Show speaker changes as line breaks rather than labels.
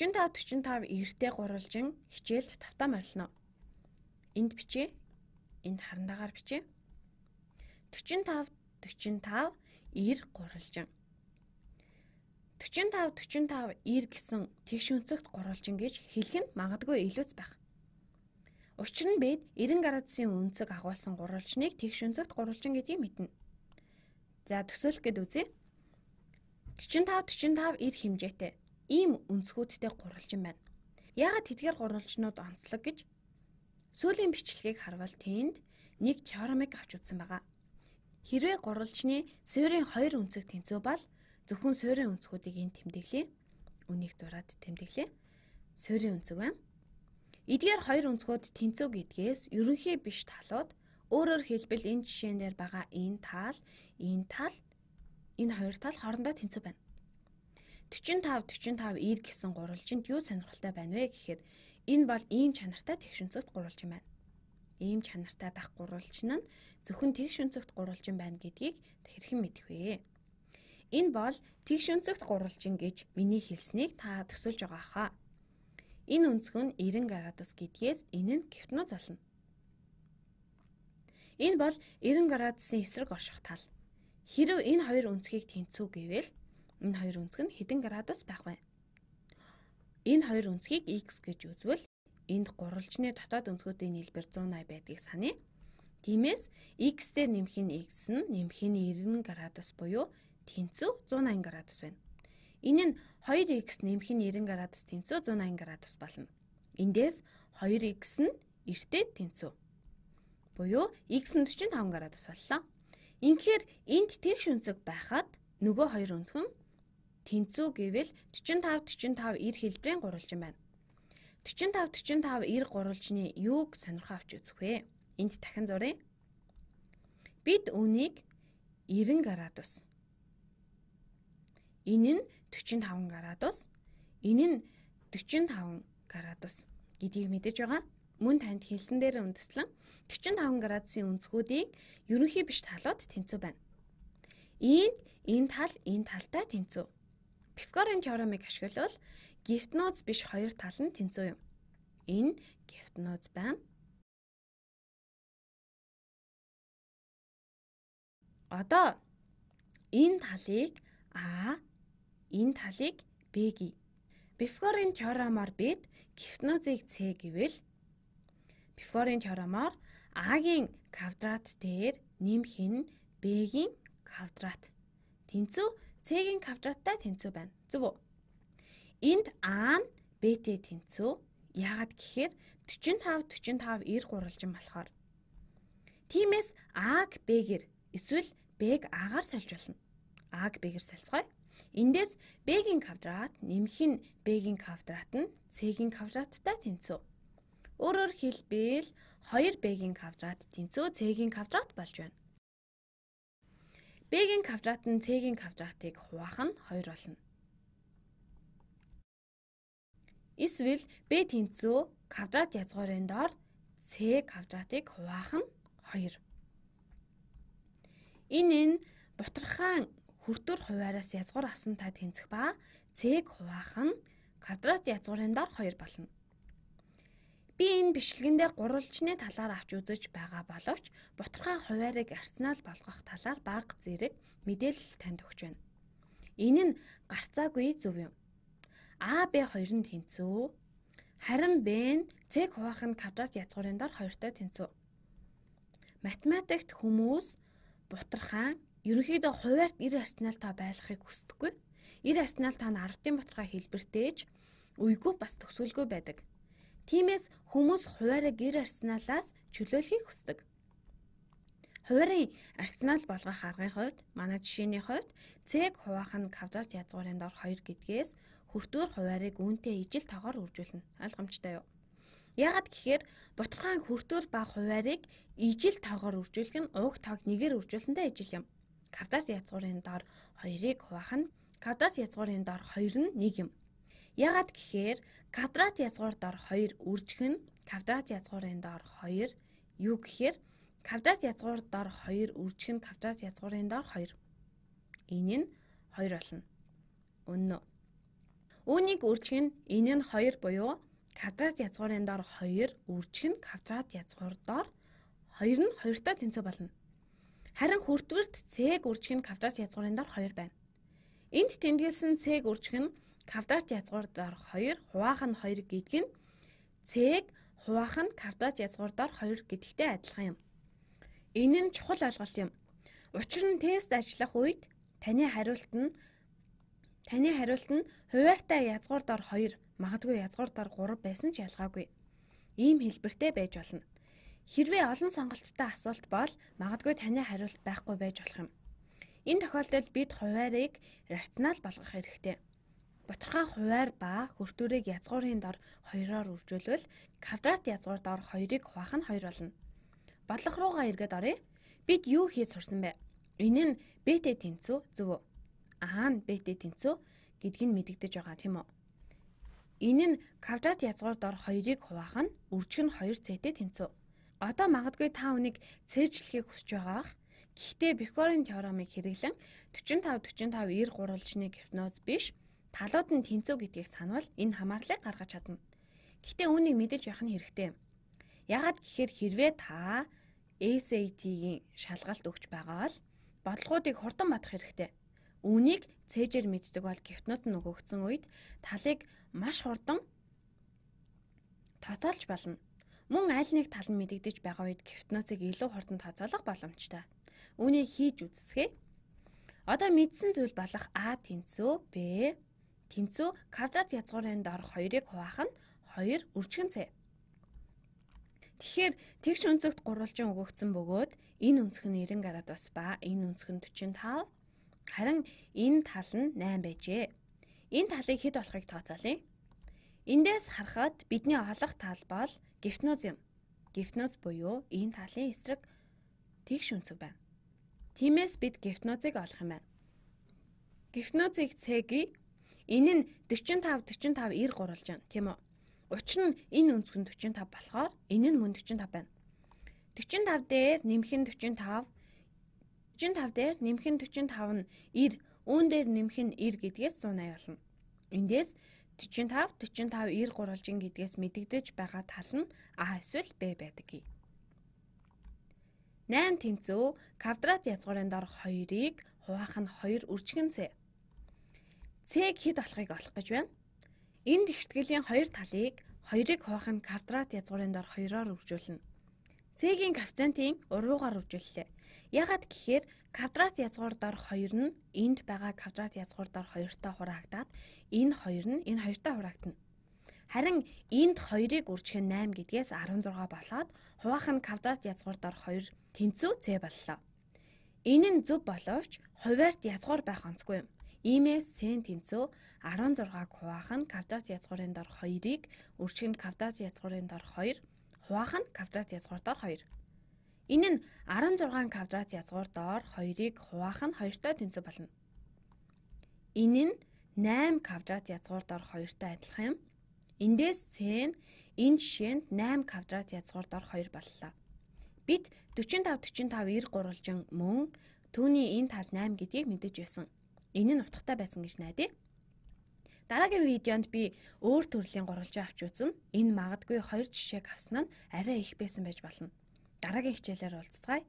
45 45 эртээ гурвалжин хичээлд тавтаа морилно. Энд бичээ. Энд харандагаар бичээ. 45 45 90 гурвалжин. 45 45 90 гэсэн тэгш өнцөгт гурвалжин гэж хэлэх нь магадгүй илүүц байх. Учир нь бид 90 градусын өнцөг агуулсан гурвалжныг тэгш өнцөгт гурвалжин гэдгийг мэднэ. За төсөөлөх гээд үзье. 45 45 90 хэмжээтэй ийм өнцгүүдтэй гурвалжин байна. Яагаад тэдгээр гурвалжнууд онцлог гэж сүүлийн бичлэгийг харвал тэнд нэг теоремыг авч үзсэн байгаа. Хэрвээ гурвалжны суурийн хоёр өнцөг тэнцүү бол зөвхөн суурийн өнцгүүдийг энэ тэмдэглэе. Үнийг зураад тэмдэглэе. Суурийн өнцөг байна. Эдгээр хоёр өнцгүүд тэнцүү гэдгээс ерөнхий биш талууд өөрөөр хэлбэл энэ жишээн дээр байгаа энэ тал, энэ тал, энэ хоёр тал хоорондоо тэнцүү байна. 45 45 ир гэсэн гурвалжинд юу сонирхолтой байна вэ гэхэд энэ бол ийм чанартай тэгшинцэгт гурвалж юм байна. Ийм чанартай байх гурвалжин нь зөвхөн тэгшинцэгт гурвалжин байна гэдгийг хэрхэн мэдэх вэ? Энэ бол тэгшинцэгт гурвалжин гэж миний хэлснийг та төсөлж байгаа хаа. Энэ өнцөг нь 90 градус гэдгээс энэ нь гипноз болно. Энэ бол 90 градусын эсрэг орших тал. Хэрв энэ хоёр өнцгийг тэнцүү гэвэл Энэ хоёр өнцөг нь хэдэн градус байх вэ? Энэ хоёр өнцгийг x гэж үзвэл энд гурвалжны дотоод өнцгүүдийн нийлбэр 180 байдгийг саний. Тиймээс x дээр нэмэх нь x нь нэмэх нь 90 градус буюу тэнцүү 180 градус байна. Энэ нь 2x нэмэх нь 90 градус тэнцүү 180 градус болно. Эндээс 2x нь эртээ тэнцүү. Буюу x нь 45 градус боллоо. Инхээр энд тэр шүнцэг байхад нөгөө хоёр өнцгөн тэнцүү гэвэл 45 45 90 хэлбэрийн гурвалжин байна. 45 45 90 гурвалжны юуг сонирхоо авч үзэх вэ? Энд дахин зуръя. Бид үнийг 90 градус. Энэ нь 45 градус. Энэ нь 45 градус гэдгийг мэдэж байгаа. Мөн танд хэлсэн дээр үндэслэн 45 градусын өнцгүүдийн ерөнхий биш талууд тэнцүү байна. Ийнд энэ тал энэ талтай тэнцүү. Пифагорын теоремыг ашиглавал гипноз биш хоёр тал нь тэнцүү юм. Энэ гипноз байна. Одоо энэ талыг А, энэ талыг Б гээ. Пифагорын теоремоор бид гипнозыг С гэвэл Пифагорын теоремоор А-гийн квадрат дээр нэмэх нь Б-гийн квадрат. Тэнцүү C-ийн квадраттай тэнцүү байна. Зөв үү? Энд А нь B-тэй тэнцүү. Яагаад гэхээр 45 45 90 гурвалжин болохоор. Тиймээс А-г B-гэр эсвэл B-г А-гаар сольж болно. А-г B-гэр солицгоё. Эндээс B-гийн квадрат нэмэх нь B-гийн квадрат нь C-гийн квадраттай тэнцүү. Өөрөөр хэлбэл 2B-гийн квадрат тэнцүү C-гийн квадрат болж байна. B-ийн квадрат нь C-ийн квадратыг хуваах нь 2 болно. Эсвэл B тэнцүү квадрат язгуурын доор C квадратыг хуваах нь 2. Энэ нь бутархаан хүртүр хуваараас язгуур авсан та тэнцэх ба C-г хуваах нь квадрат язгуурын доор 2 болно. Би энэ бичлэгэндээ гурвалжны талаар авч үзэж байгаа боловч Бутархай хуваарийг Арсенал болгох талаар баг зэрэг мэдээлэл танд өгч байна. Энэ нь гарцаагүй зөв юм. АБ2 нь тэнцүү. Харин Б нь цэг хуваахын квадрат язгуурын дор хоёртой тэнцүү. Математикт хүмүүс Бутархан ерөнхийдөө хуваарт 90 арсеналтай байхыг хүсдэггүй. 90 арсенал та нь 10-ын бутархай хэлбэртэйж үйгүй бас төгсгөлгүй байдаг. Тиймээс хүмүүс хуваарь гэр арсеналаас чөлөөлөхийг хүсдэг. Хуваарийн арсенал болгох аргын хувьд манай жишээний хувьд цэг хуваах нь квадрат язгуурын дор 2 гэдгээс хүртүүр хуваарийг үүнтэй ижил тоогоор үржүүлнэ. Ойлгомжтой юу? Яагад гэхээр бутрхан хүртүүр ба хуваарийг ижил тоогоор үржүүлэх нь уг тоог нэгээр үржүүлсэнтэй ижил юм. Квадрат язгуурын дор 2-ыг хуваах нь квадрат язгуурын дор 2 нь 1 юм. Яагаад гэхээр квадрат язгуур дор 2 үржих нь квадрат язгуурын дор 2 юу гэхээр квадрат язгуур дор 2 үржих нь квадрат язгуурын дор 2. Энэ нь 2 болно. Үнэн үү? Үүнийг үржих нь энэ нь 2 буюу квадрат язгуурын дор 2 үржих нь квадрат язгуур дор 2 нь 2-таа тэнцүү болно. Харин хүртгэрт c-г үржих нь квадрат язгуурын дор 2 байна. Энд тэмдэглэсэн c-г үржих нь квадрат язгуур дор 2, хуваах нь 2 гэдэг нь c-г хуваах нь квадрат язгуур дор 2 гэдэгтэй адилхан юм. Энэ нь чухал ойлголт юм. Учир нь тест ажиллах үед таны хариулт нь таны хариулт нь хуваартай язгуур дор 2, магадгүй язгуур дор 3 байсан ч ялгаагүй. Ийм хэлбэртэй байж болно. Хэрвээ олон сонголттой асуулт бол магадгүй таны хариулт байхгүй байж болох юм. Энэ тохиолдолд бид хуваарийг рационал болгох хэрэгтэй. Боторхон хуваар ба хөртүүрийг язгуурын дор хоёроор үржүүлвэл квадрат язгуур дор хоёрыг хуваах нь хоёр болно. Бодлого руугаа эргээд оръё. Бид юу хийж сурсан бэ? Энэ нь бэтэ тэнцүү зөв үү? Аа нь бэтэ тэнцүү гэдг нь мэдэгдэж байгаа тийм үү? Энэ нь квадрат язгуур дор хоёрыг хуваах нь үржих нь 2 цэтэй тэнцүү. Одоо магадгүй та үнийг цээжлэхийг хүсэж байгаа бах. Гэхдээ Бикорийн теоремыг хэрэглэн 45 45 93 гишний гипноз биш Талууд нь тэнцүү гэдгийг санвал энэ хамаарлыг гаргаж чадна. Гэхдээ үүнийг мэдэж явах нь хэрэгтэй. Ягаад гэхээр хэрвээ та SAT-ийн шалгалт өгч байгаа бол бодлогуудыг хурдан батах хэрэгтэй. Үүнийг цэжээр мэддэг бол гифтнот нь өгөгдсөн үед талыг маш хурдан тооцоолж болно. Мөн аль нэг тал нь мэдэгдэж байгаа үед гифтноцыг илүү хурдан тооцоолох боломжтой. Үүнийг хийж үзсгээ. Одоо мэдсэн зүйл болох А тэнцүү, Б Тэнцүү квадрат язгуурын дор 2-ыг хуваах нь 2 үржигэн цай. Тэгэхээр тэгш өнцөгт гурвалжин өгөгдсөн бөгөөд энэ өнцөг нь 90 градус бас ба энэ өнцөг нь 45 харин энэ тал нь 8 байжээ. Энэ талыг хэд болохыг тооцоолъё. Эндээс харахад бидний олох тал бол гипноз юм. Гипноз буюу энэ талын эсрэг тэгш өнцөг байна. Тиймээс бид гипнозыг олох юм байна. Гипнозыг цэгийн Энэ нь 45 45 90 гуралж байна тийм үү? Учир нь энэ өнцгөн 45 болохоор энэ нь мөн 45 байна. 45 дээр нэмэх нь 45 45 дээр нэмэх нь 45 нь 90 үүн дээр нэмэх нь 90 гэдгээс 180 болно. Эндээс 45 45 90 гуралжин гэдгээс мэдэгдэж байгаа тал нь А эсвэл Б байдаг гээ. 8 тэнцүү квадрат язгуурын дор 2-ыг хуваах нь 2 үржигэн цэ. C-г хэд болохыг олох гэж байна. Энэ тэгтгэлийн хоёр талыг хоёрыг хуваах нь квадрат язгуурын дор хоёроор үржүүлнэ. C-гийн коэффициентийн уруугаар үржүүллээ. Ягаад гэхээр квадрат язгуур дор 2 нь энд байгаа квадрат язгуур дор 2-той хураагдаад энэ 2 нь энэ 2-той хураагдана. Харин энд 2-ыг үржих нь 8 гэдгээс 16 болоод хуваах нь квадрат язгуур дор 2 тэнцүү C боллоо. Энэ нь зөв боловч хуваарт язгуур байх онцгүй юм. Иймээс сен тэнцүү 16-г хуваах нь квадрат язгуурын дор 2-ыг, өршиг нь квадрат язгуурын дор 2, хуваах нь квадрат язгуур дор 2. Энэ нь 16 квадрат язгуур доор 2-ыг хуваах нь 2-той тэнцүү болно. Энэ нь 8 квадрат язгуур дор 2-той адилхан юм. Эндээс сен энэ жишээнд 8 квадрат язгуур дор 2 боллоо. Бид 45 45 эр гурвалжин мөн түүний энэ тал 8 гэдгийг мэдэж байсан. Энэ нь утгатай байсан гэж найдая. Дараагийн видеонд би өөр төрлийн гурвалжаа авч үзнэ. Энэ магадгүй хоёр жишээг авснаа нь арай их байсан байж болно. Дараагийн хичээлээр уулзцаая.